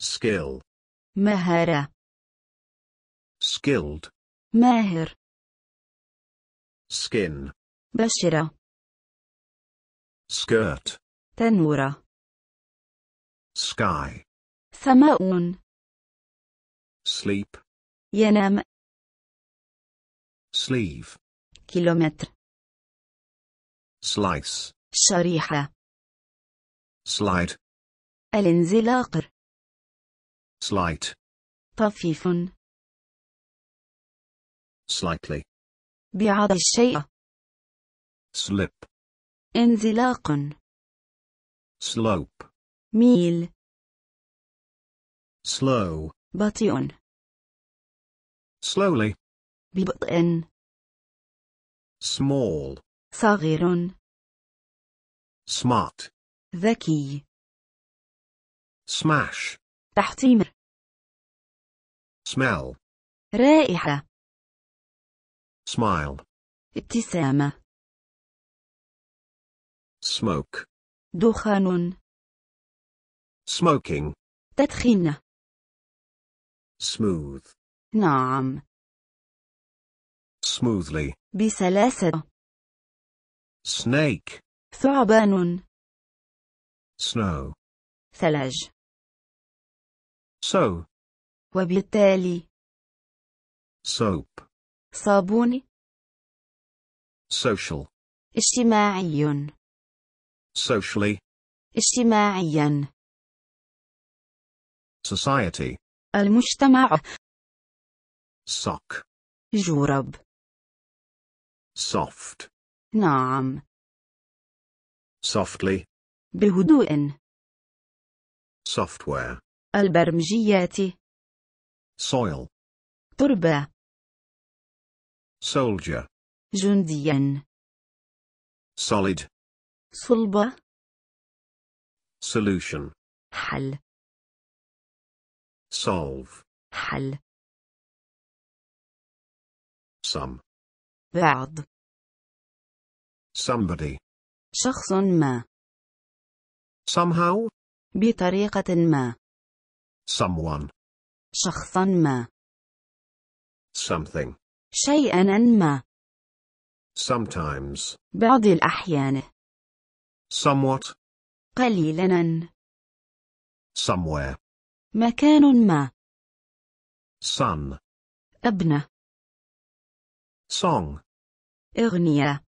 skill مهارة skilled ماهر skin بشرة skirt تنورة sky سماء sleep ينام sleeve كيلومتر slice شريحة slide الانزلاقر slight طفيف slightly بعض الشيء slip انزلاق slope ميل slow بطيء slowly ببطء small صغير smart ذكي smash تحتيم smell رائحة smile ابتسامة smoke دخان smoking تدخين smooth نعم smoothly بسلاسة snake ثعبان snow ثلج So. Soap. صابون. Social. اجتماعي. Socially. اجتماعيا. Society. المجتمع. Sock. جورب. Soft. نعم. Softly. بهدوء. Software. البرمجيات soil تربة soldier جنديا solid صلبة solution حل solve حل some بعض somebody شخص ما somehow بطريقة ما someone شخصا ما something شيئا ما sometimes بعض الأحيان somewhat قليلا somewhere مكان ما son ابنه song أغنية